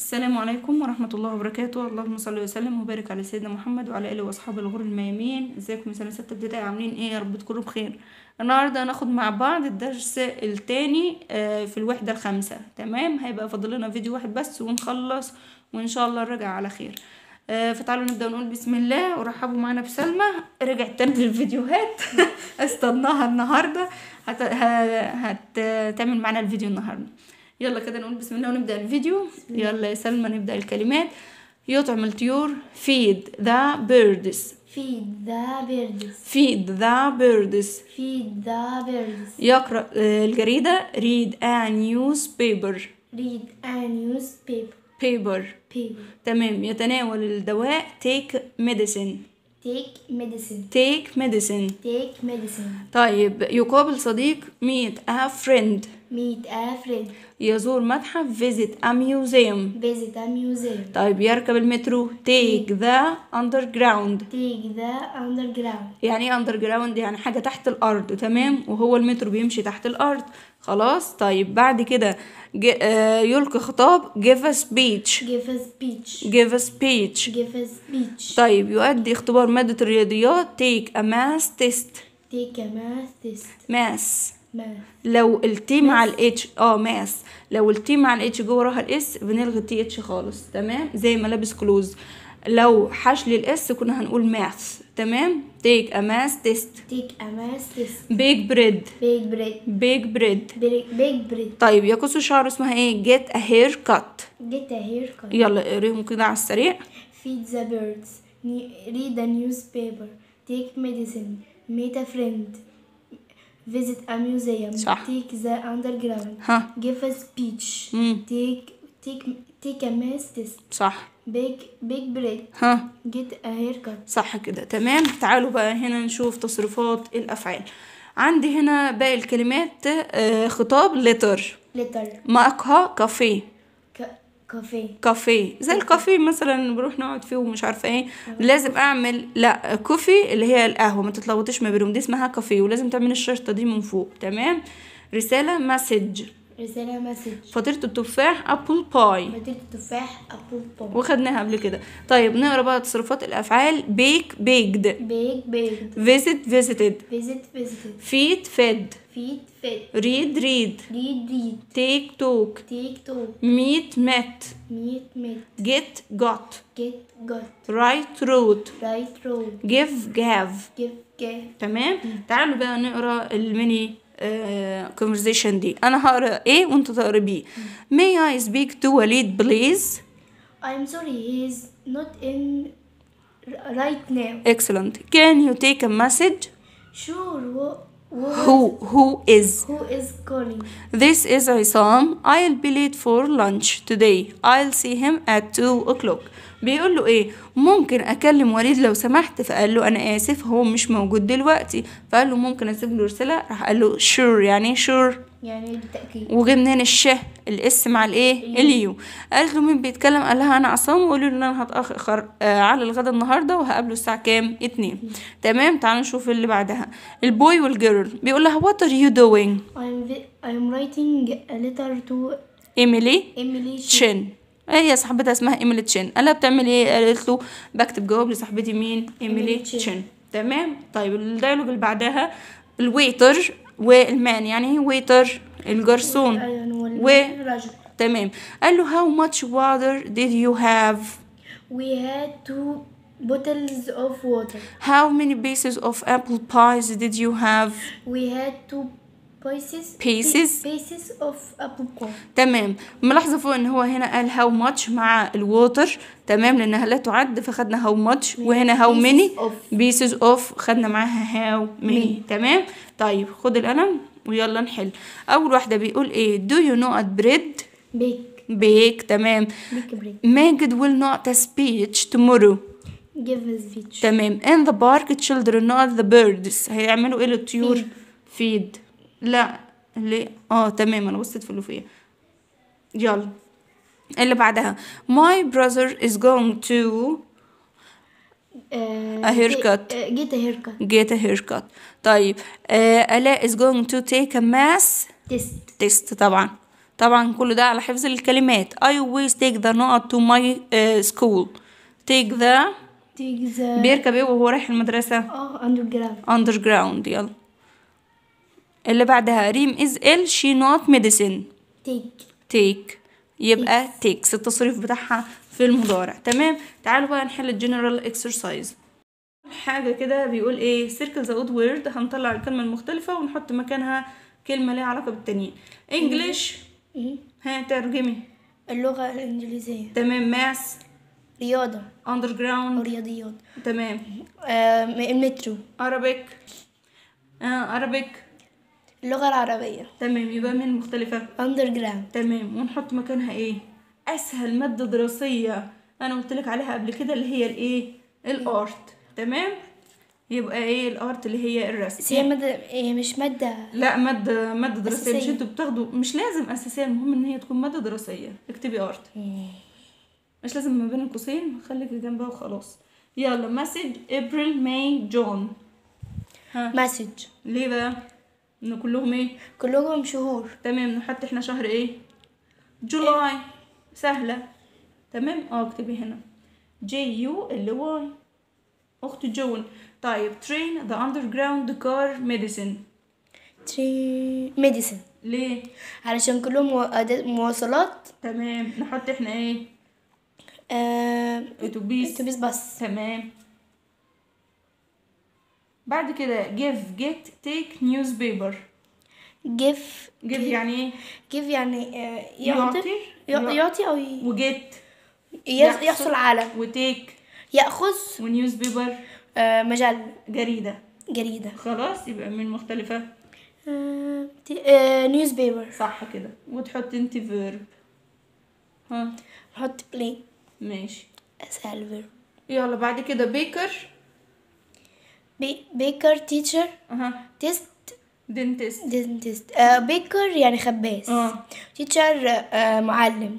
السلام عليكم ورحمة الله وبركاته اللهم صل وسلم وبارك على سيدنا محمد وعلى آله وأصحاب الغر الميامين ازيكم يا ستة ابتدائي عاملين ايه يا رب تكونوا بخير النهاردة هناخد مع بعض الدرس التاني آه، في الوحدة الخامسة تمام هيبقى فاضل لنا فيديو واحد بس ونخلص وإن شاء الله نرجع على خير آه، فتعالوا نبدأ نقول بسم الله ورحبوا معانا بسلمى رجعت تاني للفيديوهات استناها النهاردة هت... هتعمل معانا الفيديو النهاردة يلا كده نقول بسم الله ونبدأ الفيديو يلا يا سلمى نبدأ الكلمات يطعم الطيور feed the birds feed the birds feed the birds feed the birds يقرأ الجريدة read a newspaper read a newspaper paper paper تمام يتناول الدواء take medicine take medicine take medicine take medicine طيب يقابل صديق meet a friend meet a friend يزور متحف visit a museum visit a museum طيب يركب المترو take the underground take the underground يعني ايه underground يعني حاجة تحت الأرض تمام وهو المترو بيمشي تحت الأرض خلاص طيب بعد كده يلقي خطاب give a speech give a speech give a speech give a speech طيب يؤدي اختبار مادة الرياضيات take a math test take a math test math لو التي مع الاتش اه ماس لو التي مع الاتش جوه وراها الاس بنلغي التي اتش خالص تمام زي ملابس كلوز لو حشلي الاس كنا هنقول ماس تمام تيك ا ماس تيست تيك ا ماس تيست بيج بريد بيج بريد بيج بريد بيج بريد طيب يا قص شعر اسمها ايه جيت ا هير كات جيت ا هير كات يلا اقريهم كده على السريع فيد ذا بيردز ريد read نيوز بيبر تيك ميديسين ميت ا فريند visit a museum صح. take the underground ها. give a speech مم. take take take a math test صح big big break ها get a haircut صح كده تمام تعالوا بقى هنا نشوف تصرفات الافعال عندي هنا باقي الكلمات خطاب letter letter مقهى كافيه كافيه كافيه زي الكافيه مثلا بروح نقعد فيه ومش عارفه ايه لازم اعمل لا كوفي اللي هي القهوه ما تتلخبطيش ما بينهم دي اسمها كافيه ولازم تعملي الشرطه دي من فوق تمام رساله مسج رسالة مسج فطيرة التفاح ابل باي فطيرة التفاح ابل باي وخدناها قبل كده طيب نقرا بقى تصرفات الافعال بيك بيجد بيك بيجد فيزيت فيزيتد فيزيت فيزيتد فيت فيد فيت فيد ريد ريد ريد ريد تيك توك تيك توك ميت مات ميت مات جيت جوت جيت جوت رايت روت رايت روت جيف جاف جيف جاف تمام تعالوا بقى نقرا الميني Uh, conversation دي انا هقرا A. وانت تقرا B. may I speak to Walid please I'm sorry he's not in right now excellent can you take a message sure who who is who is calling this is Isam I'll be late for lunch today I'll see him at 2 o'clock بيقول له ايه ممكن اكلم وليد لو سمحت فقال له انا اسف هو مش موجود دلوقتي فقال له ممكن اسيب له رساله راح قال له شور يعني ايه شور يعني إيه بالتاكيد وجبنا هنا الشه الاس مع الايه اليو قال له مين بيتكلم قال لها انا عصام وقال له ان انا هتاخر آه على الغدا النهارده وهقابله الساعه كام اتنين تمام تعال نشوف اللي بعدها البوي والجيرل بيقول لها وات ار يو دوينج ايم رايتنج ا ليتر تو ايميلي ايميلي تشين إيه، هي صاحبتها اسمها ايميلي تشين قال لها بتعمل ايه قالت له بكتب جواب لصاحبتي مين ايميلي تشين تمام طيب الديالوج اللي بعدها الويتر والمان يعني إيه ويتر الجرسون أيوة، يعني و تمام قال له هاو ماتش واتر ديد يو هاف we had two bottles of water how many pieces of apple pies did you have we had two بيسز بيسز اوف ابل كورن تمام ملاحظه فوق ان هو هنا قال هاو ماتش مع الووتر تمام لانها لا تعد فخدنا هاو ماتش وهنا هاو ميني بيسز اوف خدنا معاها هاو ميني تمام طيب خد القلم ويلا نحل اول واحده بيقول ايه دو يو نو ات بريد بيك بيك تمام ماجد will not a speech tomorrow give a speech تمام in the park children not the birds هيعملوا ايه للطيور feed, feed. لا ليه اه تمام انا بصيت في اللي يلا اللي بعدها my brother is going to a haircut get a haircut get a haircut طيب آلاء is going to take a math test test طبعا طبعا كل ده على حفظ الكلمات I always take the not to my uh, school take the take the بيركب ايه وهو رايح المدرسة اه underground underground يلا اللي بعدها ريم از ال شي نوت ميديسين تيك تيك يبقى تيكس التصريف بتاعها في المضارع تمام تعالوا بقى نحل الجنرال اكسرسايز حاجة كده بيقول ايه سيركل ذا اود وورد هنطلع الكلمة المختلفة ونحط مكانها كلمة ليها علاقة بالتانية انجلش إيه؟ ها ترجمي اللغة الإنجليزية تمام ماس رياضة اندر جراوند رياضيات تمام آه المترو عربيك آه عربيك اللغة العربية تمام يبقى مين مختلفة؟ أندر جراوند تمام ونحط مكانها إيه؟ أسهل مادة دراسية أنا قلت لك عليها قبل كده اللي هي الإيه؟ الأرت تمام؟ يبقى ايه الارت اللي هي الرسم بس هي ماده هي مش ماده لا ماده ماده دراسيه مش انتوا بتاخدوا مش لازم اساسيه المهم ان هي تكون ماده دراسيه اكتبي ارت إيه. مش لازم ما بين القوسين خليكي جنبها وخلاص يلا مسج ابريل ماي جون ها مسج ليه بقى انه كلهم ايه كلهم شهور تمام نحط احنا شهر ايه جولاي سهله تمام اه اكتبي هنا جي يو ال واي اخت جون طيب ترين ذا جراوند كار ميديسن تري ميديسن ليه علشان كلهم مواصلات تمام نحط احنا ايه آه، اتوبيس اتوبيس بس تمام بعد كده give get take newspaper give give يعني ايه give يعني آه، يعطي يعطي او ي... وجيت يحصل, يحصل على وتيك ياخذ ونيوز بيبر مجال مجله جريده جريده خلاص يبقى من مختلفه نيوز آه، بيبر آه، صح كده وتحط انت فيرب ها حط بلاي ماشي اسهل فيرب يلا بعد كده بيكر بيكر تيتشر تيست دنتست دنتست بيكر يعني خباز تيتشر uh-huh. uh, uh, معلم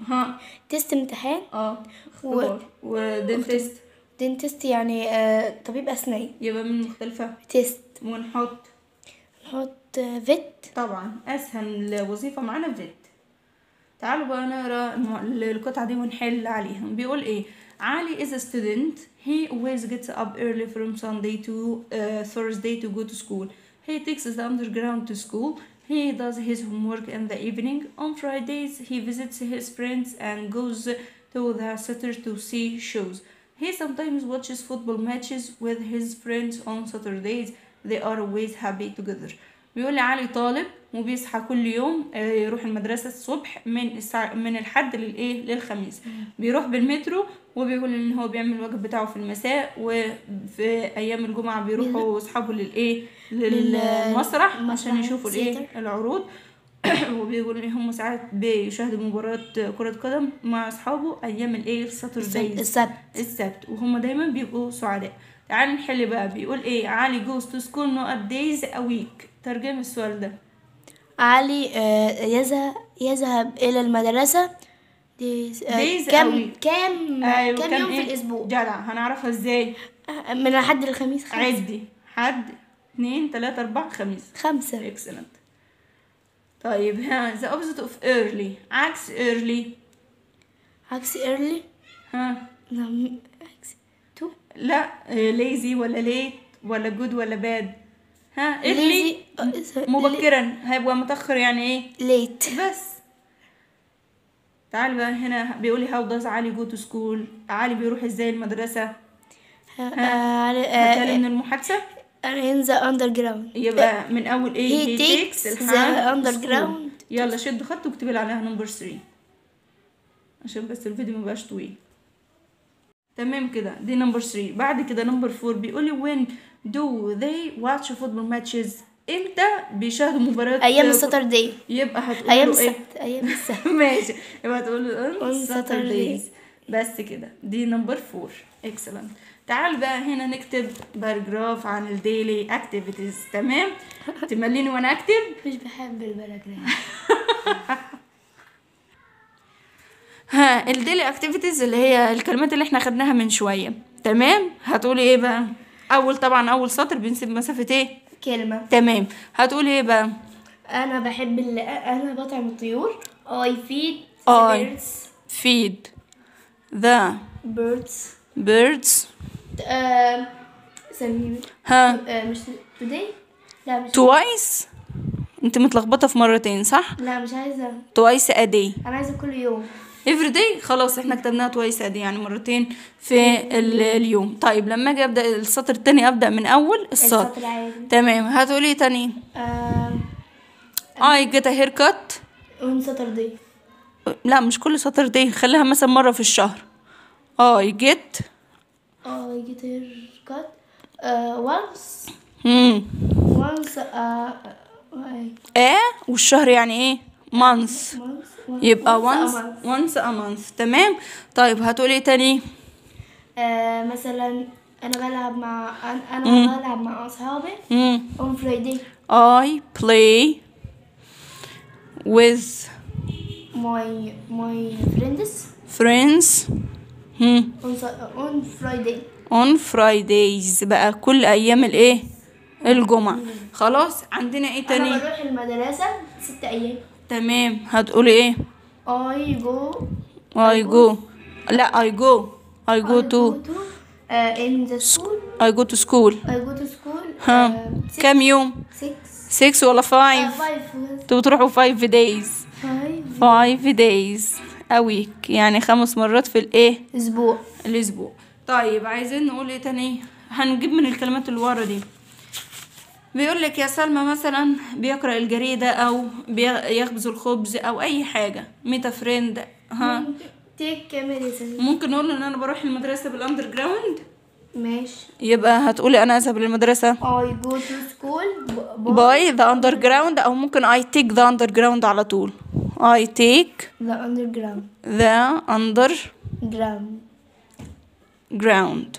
تيست uh-huh. امتحان اه و... ودنتست دنتست يعني uh, طبيب اسنان يبقى من مختلفه تيست ونحط نحط فيت طبعا اسهل وظيفه معانا فيت تعالوا بقى نقرا القطعه دي ونحل عليها بيقول ايه Ali is a student. He always gets up early from Sunday to uh, Thursday to go to school. He takes the underground to school. He does his homework in the evening. On Fridays, he visits his friends and goes to the theater to see shows. He sometimes watches football matches with his friends on Saturdays. They are always happy together. بيقول لي علي طالب وبيصحى كل يوم آه، يروح المدرسه الصبح من الساعه من الحد للايه للخميس بيروح بالمترو وبيقول ان هو بيعمل الواجب بتاعه في المساء وفي ايام الجمعه بيروحوا اصحابه للايه للمسرح عشان يشوفوا الايه العروض وبيقول ان هم ساعات بيشاهدوا مباريات كره قدم مع اصحابه ايام الايه الساترداي السبت السبت وهم دايما بيبقوا سعداء تعالوا نحل بقى بيقول ايه علي goes to school not days a week ترجم السؤال ده علي آه، يذهب إلى المدرسة days آه، كم أيوة، كم كم يوم في إيه؟ الأسبوع جدع هنعرفها ازاي آه، من الحد للخميس خميس عدي حد اتنين تلاتة أربعة خميس خمسة اكسلنت طيب ها ذا اوبزيت اوف ايرلي عكس ايرلي عكس ايرلي ها نعم. لا ليزي آه، ولا ليت ولا جود ولا باد ها اللي آه، مبكرا هيبقى متاخر يعني ايه ليت بس تعال بقى هنا بيقولي هاو داز علي جو تو سكول علي بيروح ازاي المدرسه آه، علي آه من المحادثه ذا اندر جراوند يبقى من اول ايه he, he takes, takes يلا شد خط واكتبي عليها نمبر 3 عشان بس الفيديو بقاش طويل تمام كده دي نمبر 3 بعد كده نمبر 4 بيقول لي وين دو ذي واتش فوتبول ماتشز امتى بيشاهدوا مباريات ايام الساتردي يبقى هتقول ايام السبت ايام السبت ماشي يبقى هتقول له اون بس كده دي نمبر 4 اكسلنت تعال بقى هنا نكتب باراجراف عن الديلي اكتيفيتيز تمام تمليني وانا اكتب مش بحب الباراجراف الديلي اكتيفيتيز اللي هي الكلمات اللي احنا خدناها من شويه تمام هتقولي ايه بقى اول طبعا اول سطر بنسيب مسافه ايه كلمه تمام هتقولي ايه بقى انا بحب انا بطعم الطيور اي فيد اي فيد ذا بيردز بيردز ها uh, مش توداي لا مش توايس انت متلخبطه في مرتين صح لا مش عايزه توايس ادي انا عايزه كل يوم افري داي خلاص احنا كتبناها توايس ادي يعني مرتين في اليوم طيب لما اجي ابدا السطر الثاني ابدا من اول السطر تمام هتقولي ايه تاني اي جيت هير كات اون ساتردي لا مش كل سطر دي خليها مثلا مره في الشهر اي جيت اي جيت هير كات وانس امم وانس ايه والشهر يعني ايه مانس يبقى once وانس a month تمام طيب هتقولي ايه تاني آه مثلا انا بلعب مع انا مم. بلعب مع اصحابي مم. on Friday I play with my my friends friends hmm. on, on Friday on Fridays بقى كل ايام الايه الجمعة خلاص عندنا ايه تاني انا بروح المدرسة ست ايام تمام هتقولي ايه اي جو اي جو لا اي جو اي جو تو ان ذا سكول اي جو تو سكول اي جو تو سكول ها كام يوم 6 6 ولا 5 5 بتروحوا 5 دايز 5 دايز ا ويك يعني خمس مرات في الايه اسبوع الاسبوع طيب عايزين نقول ايه تاني هنجيب من الكلمات اللي ورا دي بيقول لك يا سلمى مثلا بيقرا الجريده او بيخبز الخبز او اي حاجه ميتا فريند ها ممكن نقول ان انا بروح المدرسه بالاندر جراوند ماشي يبقى هتقولي انا اذهب للمدرسه I go to school by the underground او ممكن I take the underground على طول I take the underground the underground جراوند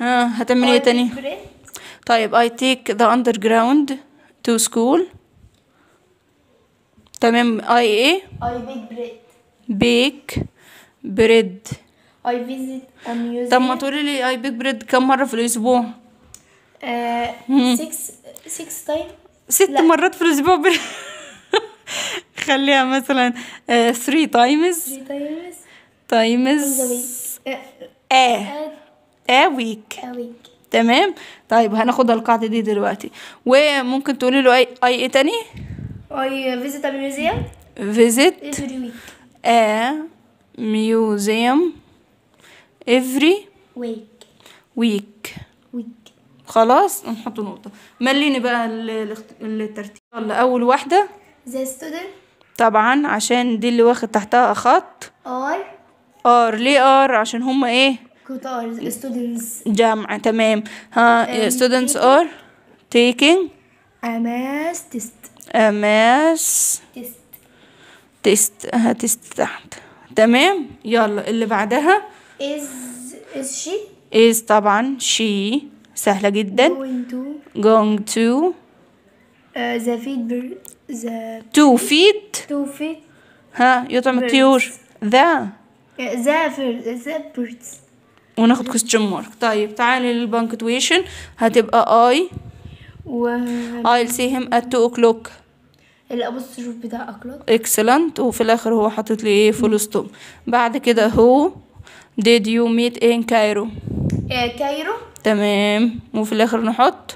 ها هتعمل ايه تاني طيب I take the underground to school تمام I ايه I bake bread bake bread I visit a museum طب ما تقولي لي I bake bread كم مرة في الأسبوع؟ آه six six time ست لا. مرات في الأسبوع خليها مثلا آه three times three times times آه a week تمام طيب هناخد القاعدة دي دلوقتي وممكن تقولي له أي أي إيه تاني؟ أي فيزيت ا ميوزيوم فيزيت every ميوزيوم a museum every week week week خلاص نحط نقطة مليني بقى الترتيب يلا أول واحدة the student طبعا عشان دي اللي واخد تحتها خط ار ار ليه ار عشان هما ايه كتار students جامعة تمام ها students are taking a math test a math test test تحت تمام يلا اللي بعدها is is she is طبعا she سهلة جدا going to going to the feed bird the to feed to ها يطعم الطيور ذا ذا ذا birds وناخد كويستشن مارك طيب تعالي للبنكتويشن هتبقى اي و I'll see him at 2 o'clock شوف بتاع o'clock اكسلنت وفي الاخر هو حاطط لي ايه فول ستوب بعد كده هو did you meet in Cairo كايرو آه، تمام وفي الاخر نحط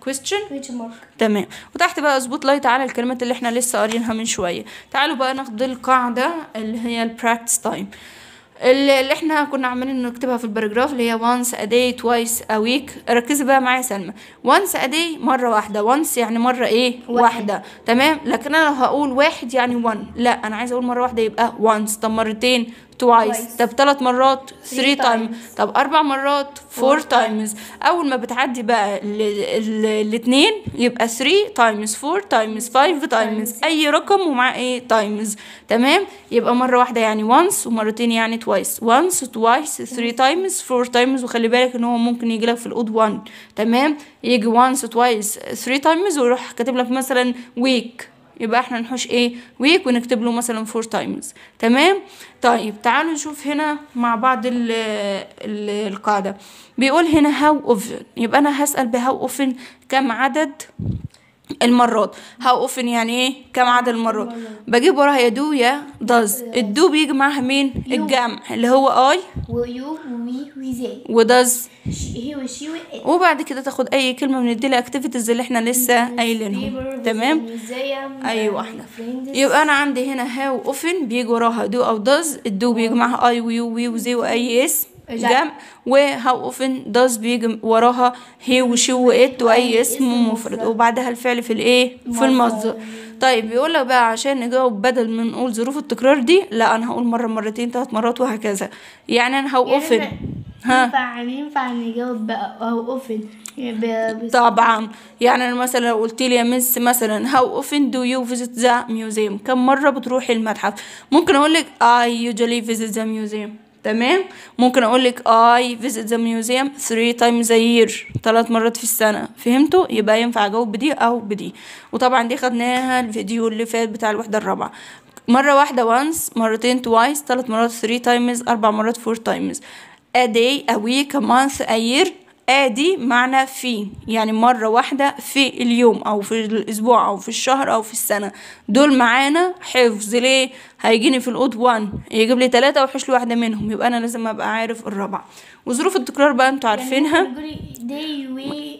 كويستشن آه، تمام وتحت بقى اظبط لايت على الكلمات اللي احنا لسه قارينها من شويه تعالوا بقى ناخد القاعده اللي هي البراكتس تايم اللي احنا كنا عمالين نكتبها في الباراجراف اللي هي once a day twice a week ركزي بقى معايا سلمى once a day مرة واحدة once يعني مرة ايه واحد. واحدة تمام لكن انا لو هقول واحد يعني one لا انا عايزة اقول مرة واحدة يبقى once طب مرتين توايس طب ثلاث مرات ثري تايم طب اربع مرات فور تايمز اول ما بتعدي بقى الاثنين يبقى ثري تايمز فور تايمز فايف تايمز اي رقم ومعاه ايه تايمز تمام يبقى مره واحده يعني وانس ومرتين يعني توايس وانس توايس ثري تايمز فور تايمز وخلي بالك ان هو ممكن يجي لك في الاود 1 تمام يجي وانس توايس ثري تايمز ويروح كاتب لك مثلا ويك يبقى احنا نحوش ايه ويك ونكتب له مثلا فور تايمز تمام طيب تعالوا نشوف هنا مع بعض الـ الـ القاعده بيقول هنا هاو اوفن يبقى انا هسال بهاو اوفن كم عدد المرات هاو اوفن يعني ايه كم عدد المرات بجيب وراها يا دو يا داز الدو بيجمعها مين الجمع اللي هو اي ويو وزي وداز وبعد كده تاخد اي كلمه من الديلي اكتيفيتيز اللي احنا لسه قايلينهم تمام ايوه احنا يبقى انا عندي هنا هاو اوفن بيجي وراها دو او داز الدو بيجمعها اي ويو وي وزي واي اسم و وهاو اوفن داز بيجي وراها هي وشي وات واي اسم مفرد وبعدها الفعل في الايه في المصدر طيب بيقول لك بقى عشان نجاوب بدل ما نقول ظروف التكرار دي لا انا هقول مره مرتين ثلاث مرات وهكذا يعني انا هاو يعني اوفن ها ينفع ينفع نجاوب بقى هاو اوفن يعني طبعا يعني انا مثلا لو قلت لي يا مس مثلا هاو اوفن دو يو فيزيت ذا ميوزيوم كم مره بتروحي المتحف ممكن اقول لك اي يوجوالي فيزيت ذا ميوزيوم تمام ممكن اقول لك I visit the museum three times a year ثلاث مرات في السنة فهمتوا يبقى ينفع اجاوب بدي او بدي وطبعا دي خدناها الفيديو اللي فات بتاع الوحدة الرابعة مرة واحدة once مرتين twice ثلاث مرات three times أربع مرات four times a day a week a month a year ادي آه، معنى في يعني مرة واحدة في اليوم او في الاسبوع او في الشهر او في السنة دول معانا حفظ ليه هيجيني في الاوت 1 يجيب لي ثلاثة وحش لي واحدة منهم يبقى انا لازم ابقى عارف الرابعة وظروف التكرار بقى انتوا يعني عارفينها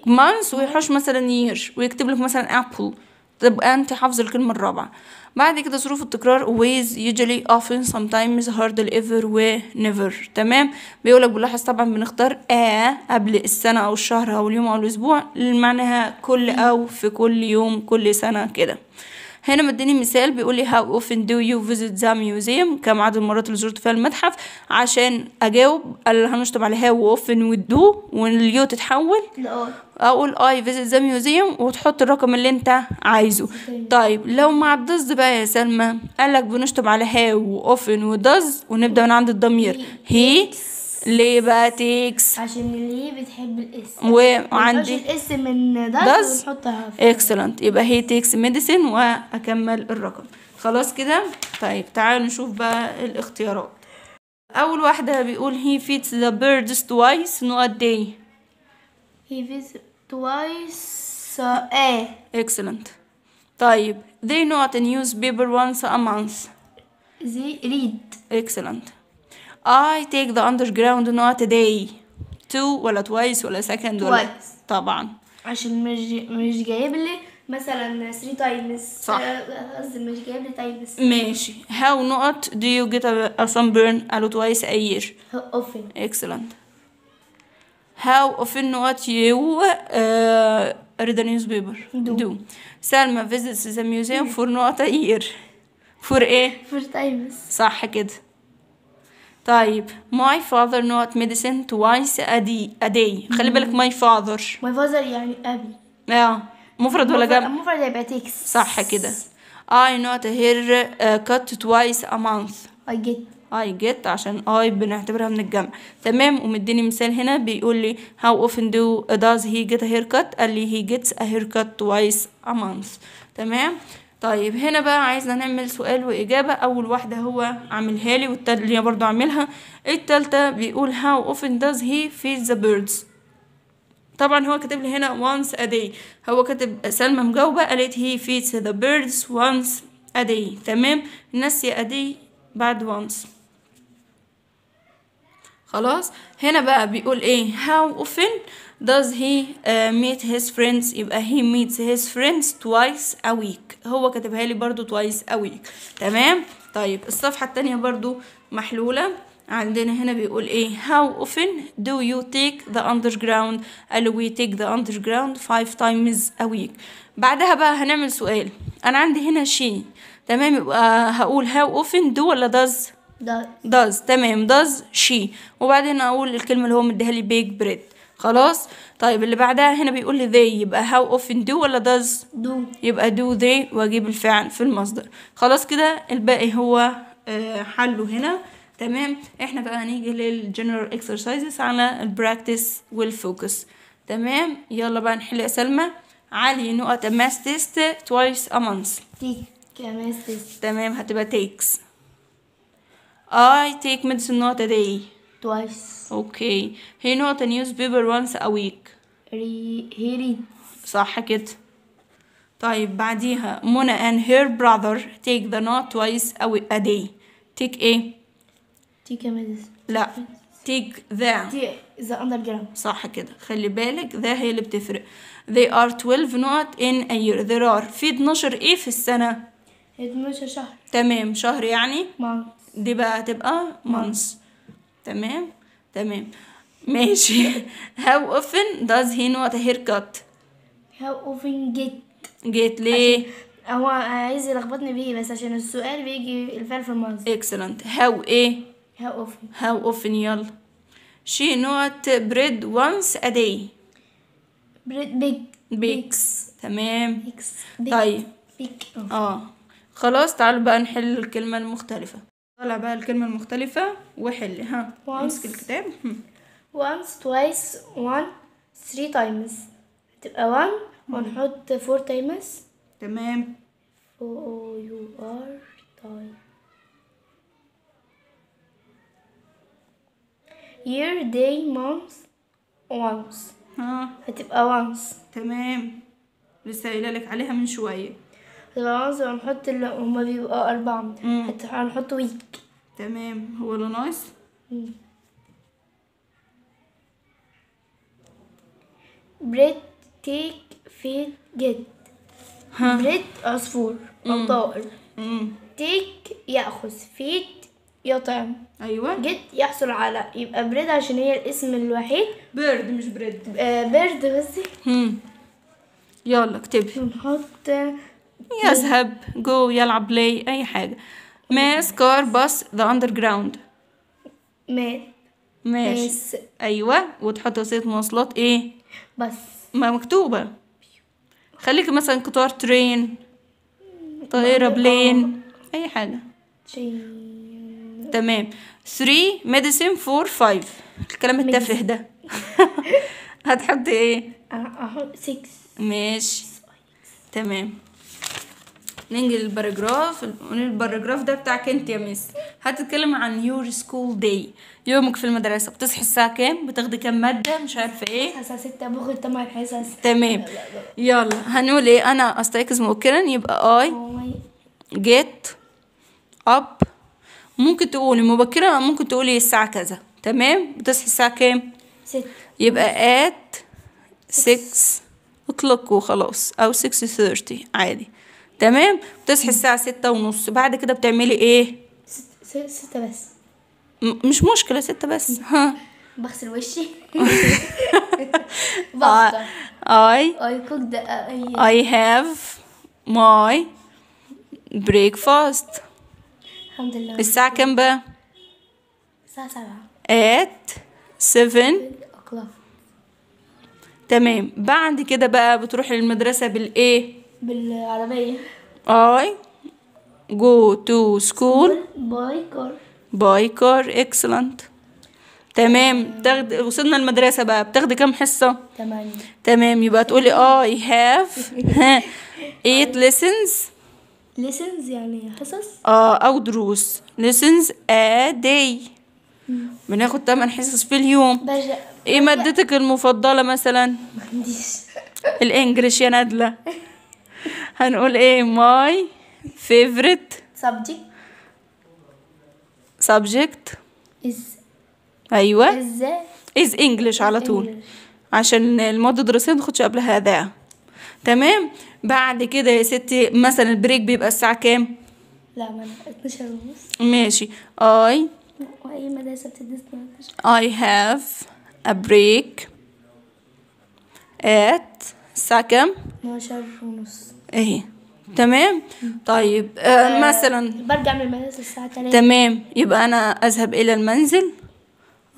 مانس ويحوش مثلا يير ويكتب لك مثلا ابل تبقى انت حافظ الكلمة الرابعة بعد كده ظروف التكرار always usually often sometimes hardly ever و never تمام بيقولك بنلاحظ طبعا بنختار a قبل السنة أو الشهر أو اليوم أو الأسبوع معناها كل أو في كل يوم كل سنة كده هنا مديني مثال بيقول لي how often do you visit the museum كم عدد المرات اللي زرت فيها المتحف عشان اجاوب قال هنشطب عليها we do واليو تتحول اقول اي فيزيت ذا museum وتحط الرقم اللي انت عايزه طيب لو ما عدزت بقى يا سلمى قالك بنشطب على هاو واوفن ودز ونبدا من عند الضمير هي ليه بقى تيكس عشان اللي بتحب الاس وعندي الاس من داز ونحطها اكسلنت يبقى هي تيكس ميديسن واكمل الرقم خلاص كده طيب تعالوا نشوف بقى الاختيارات اول واحده بيقول هي فيتس ذا بيردز توايس نو ا داي هي فيتس توايس ايه اكسلنت طيب they not a newspaper once a month they read excellent I take the underground not a day two ولا twice ولا second ولا twice. طبعا عشان مش مش جايب لي مثلا 3 times صح قصدي مش جايب لي تايمز ماشي how not do you get a, a sunburn قالوا twice a year often excellent how often not you uh, read a newspaper do, do. Salma visits the museum for not a year for ايه for times صح كده طيب my father not medicine twice a day, a day. خلي بالك my father my father يعني أبي اه مفرد ولا جمع مفرد يبقى تكس صح كده I not hair cut twice a month I get I get عشان I بنعتبرها من الجمع تمام ومديني مثال هنا بيقول لي how often do does he get a haircut قال لي he gets a haircut twice a month تمام طيب هنا بقى عايزنا نعمل سؤال وإجابة أول واحدة هو عاملها لي والتانية برضو عاملها التالتة بيقول how often does he feed the birds طبعا هو كتب لي هنا once a day هو كاتب سلمى مجاوبة قالت he feeds the birds once a day تمام ناسية a day بعد once خلاص هنا بقى بيقول ايه how often does he uh, meet his friends يبقى he meets his friends twice a week هو كاتبها لي برضو twice a week تمام طيب الصفحة التانية برضو محلولة عندنا هنا بيقول ايه how often do you take the underground قالوا we take the underground five times a week بعدها بقى هنعمل سؤال انا عندي هنا she تمام يبقى هقول how often do ولا does does, does. تمام does she وبعدين اقول الكلمة اللي هو مديها لي big bread خلاص طيب اللي بعدها هنا بيقول لي they يبقى how often do ولا does do يبقى do they واجيب الفعل في المصدر خلاص كده الباقي هو آه، حله هنا تمام احنا بقى هنيجي للجنرال اكسرسايزز على البراكتس والفوكس تمام يلا بقى نحل يا سلمى علي نقط ماس تيست توايس ا مانث تمام هتبقى تيكس I take medicine not ا day twice okay he not a newspaper once a week Re he reads صح كده طيب بعديها منى and her brother take the not twice a, a day take ايه take a medicine لا take the the underground صح كده خلي بالك ذا هي اللي بتفرق they are 12 not in a year there are في 12 ايه في السنة 12 شهر تمام شهر يعني month دي بقى تبقى months تمام تمام ماشي how often does he not haircut how often get get ليه هو عايز يلخبطني بيه بس عشان السؤال بيجي الفعل في الماضي اكسلنت هاو ايه how often how often يلا she not bread once a day bread big بيكس تمام بيكس طيب بيك اه خلاص تعالوا بقى نحل الكلمة المختلفة طلع بقى الكلمة المختلفة وحل ها امسك الكتاب once twice one three times هتبقى one ونحط four times تمام o u r time year day month once ها هتبقى once تمام لسه قايله لك عليها من شويه لونايز هنحط اللي هما بيبقوا أربعة هنحط ويك تمام هو نايس بريت تيك فيت جد بريت عصفور أو طائر تيك يأخذ فيت يطعم ايوه جد يحصل على يبقى بريد عشان هي الاسم الوحيد بيرد مش بريد آه بيرد بس يلا اكتبي نحط يذهب جو يلعب بلاي أي حاجة ماس كار باس ذا أندر جراوند ماس ماس أيوة وتحط وسيلة مواصلات إيه بس ما مكتوبة خليك مثلا قطار ترين طائرة بلين أي حاجة تمام 3 ميديسين 4 5 الكلام التافه ده هتحط ايه؟ احط 6 ماشي تمام ننجل الباراجراف الباراجراف ده بتاعك انت يا ميس هتتكلم عن يور سكول داي يومك في المدرسه بتصحي الساعه كام بتاخدي كام ماده مش عارفه ايه الساعه 6 باخد 8 حصص تمام يلا هنقول ايه انا استيقظ مبكرا يبقى اي جيت اب ممكن تقولي مبكرا ممكن تقولي الساعه كذا تمام بتصحي الساعه كام 6 يبقى ات 6 o'clock وخلاص او 6:30 عادي تمام بتصحي الساعه ستة ونص بعد كده بتعملي ايه ستة, بس مش مشكله ستة بس ها بغسل وشي آه. اي اي آه، I cook اي هاف ماي بريكفاست الحمد لله الساعة كام بقى؟ الساعة سبعة ات 7 تمام بعد كده بقى بتروحي للمدرسة بالايه؟ بالعربية I go to school باي كار باي كار excellent تمام تاخد وصلنا المدرسة بقى بتاخدي كام حصة؟ تمانية تمام يبقى تقولي I have eight lessons lessons يعني حصص اه أو دروس lessons a day بناخد تمن حصص في اليوم بجأ. ايه مادتك المفضلة مثلا؟ ما عنديش الانجليش يا نادلة هنقول ايه ماي favorite subject subject is ايوه is is English على طول English. عشان المادة الدراسية ما تاخدش قبلها ذا تمام بعد كده يا ستي مثلا البريك بيبقى الساعة كام؟ لا ما 12 ماشي I I have a break at الساعة كام؟ 12 ونص اهي تمام طيب آه مثلا برجع من المدرسة الساعة 3 تمام يبقى أنا أذهب إلى المنزل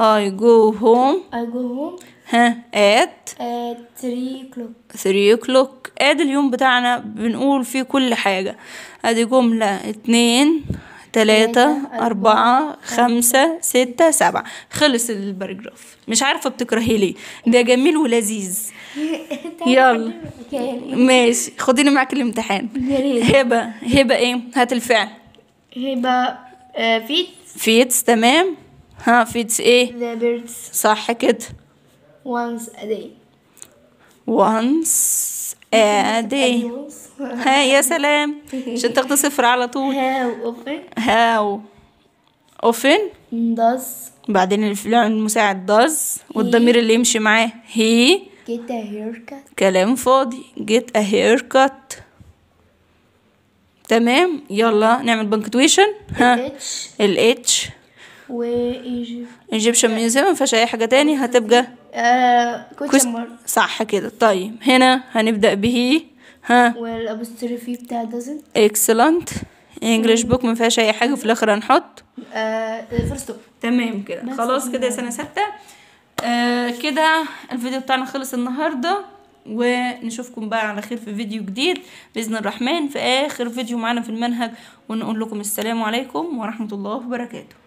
I go home I go home ها at 3 o'clock 3 o'clock ادي اليوم بتاعنا بنقول فيه كل حاجة ادي جملة اتنين ثلاثة أربعة خمسة ستة سبعة خلص الباراجراف مش عارفة بتكرهي ليه ده جميل ولذيذ يلا ماشي خديني معاك الامتحان هبة هبة ايه هات الفعل هبة آه، فيتس فيتس تمام ها فيتس ايه صح كده once a day once a day ها يا سلام عشان تاخدي صفر على طول هاو اوفن هاو اوفن داز بعدين الفعل المساعد داز والضمير اللي يمشي معاه هي جيت ا هير كات كلام فاضي جيت ا هير كات تمام يلا نعمل بنكتويشن ها الاتش وايجيبشن ايجيبشن ميوزيوم ما فيهاش اي حاجه تاني هتبقى آه كوتشن صح كده طيب هنا هنبدا به ها والابوستروفي بتاع دازنت اكسلنت انجلش بوك ما فيهاش اي حاجه في الاخر هنحط آه فيرست تمام كده خلاص كده يا سنه سته آه كده الفيديو بتاعنا خلص النهارده ونشوفكم بقى على خير في فيديو جديد باذن الرحمن في اخر فيديو معانا في المنهج ونقول لكم السلام عليكم ورحمه الله وبركاته